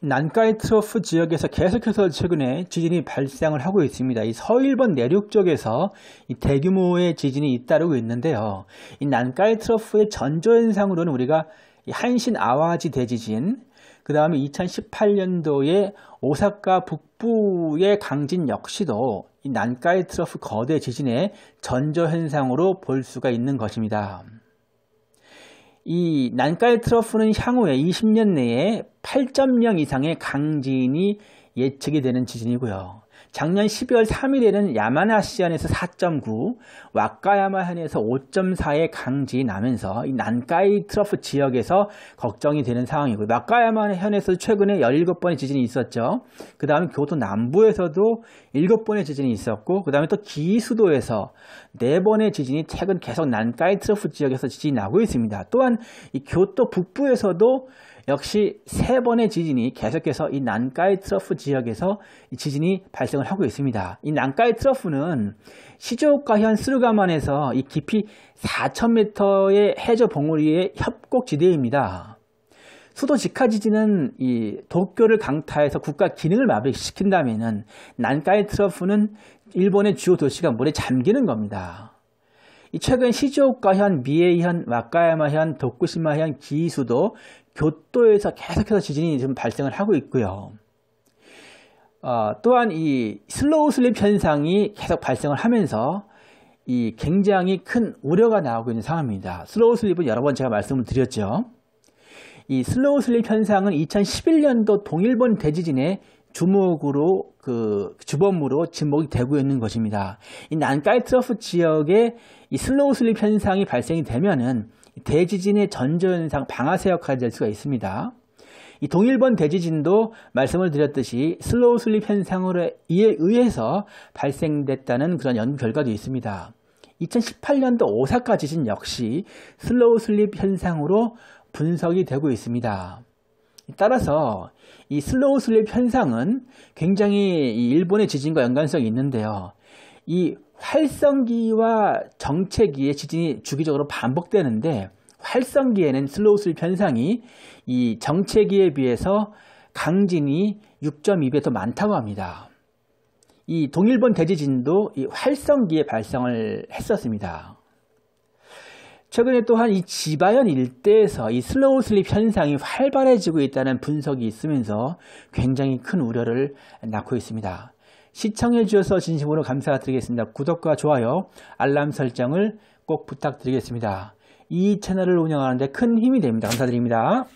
난카이 트로프 지역에서 계속해서 최근에 지진이 발생을 하고 있습니다. 이 서일본 내륙 쪽에서 이 대규모의 지진이 잇따르고 있는데요. 이 난카이 트로프의 전조현상으로는 우리가 이 한신 아와지 대지진, 그 다음에 2018년도에 오사카 북부의 강진 역시도 이 난카이 트로프 거대 지진의 전조현상으로 볼 수가 있는 것입니다. 이 난깔 트러프는 향후에 20년 내에 8.0 이상의 강진이 예측이 되는 지진이고요. 작년 12월 3일에는 야마나시현에서 4.9, 와카야마현에서 5.4의 강진이 나면서 이 난카이 트러프 지역에서 걱정이 되는 상황이고 요 와카야마현에서 최근에 17번의 지진이 있었죠. 그 다음에 교토 남부에서도 7번의 지진이 있었고 그 다음에 또 기수도에서 4번의 지진이 최근 계속 난카이 트러프 지역에서 지진이 나고 있습니다. 또한 이 교토 북부에서도 역시 3번의 지진이 계속해서 이 난카이 트러프 지역에서 지진이 발생 했습니다 발생을 하고 있습니다. 이 난카이 트러프는 시조카현 스르가만에서 이 깊이 4,000m의 해저 봉우리 위의 협곡 지대입니다. 수도 직하지진은 이 도쿄를 강타해서 국가 기능을 마비시킨 다음에는 난카이 트러프는 일본의 주요 도시가 물에 잠기는 겁니다. 최근 시즈오카현, 미에이현, 와카야마현, 도쿠시마현, 기이수도 교토에서 계속해서 지진이 좀 발생을 하고 있고요. 어, 또한 이 슬로우 슬립 현상이 계속 발생을 하면서 이 굉장히 큰 우려가 나오고 있는 상황입니다. 슬로우 슬립은 여러 번 제가 말씀을 드렸죠. 이 슬로우 슬립 현상은 2011년도 동일본 대지진의 주목으로 그 주범으로 지목이 되고 있는 것입니다. 이 난카이 트러프 지역에 이 슬로우 슬립 현상이 발생이 되면은 대지진의 전조현상 방아쇠 역할을 할 수가 있습니다. 이 동일본 대지진도 말씀을 드렸듯이 슬로우 슬립 현상으로 의해서 발생됐다는 그런 연구 결과도 있습니다. 2018년도 오사카 지진 역시 슬로우 슬립 현상으로 분석이 되고 있습니다. 따라서 이 슬로우 슬립 현상은 굉장히 일본의 지진과 연관성이 있는데요. 이 활성기와 정체기의 지진이 주기적으로 반복되는데 활성기에는 슬로우슬 현상이 이 정체기에 비해서 강진이 6.2배 더 많다고 합니다. 이 동일본 대지진도 이 활성기에 발생을 했었습니다. 최근에 또한 이 지바현 일대에서 이 슬로우 슬립 현상이 활발해지고 있다는 분석이 있으면서 굉장히 큰 우려를 낳고 있습니다. 시청해 주셔서 진심으로 감사드리겠습니다. 구독과 좋아요, 알람 설정을 꼭 부탁드리겠습니다. 이 채널을 운영하는데 큰 힘이 됩니다. 감사드립니다.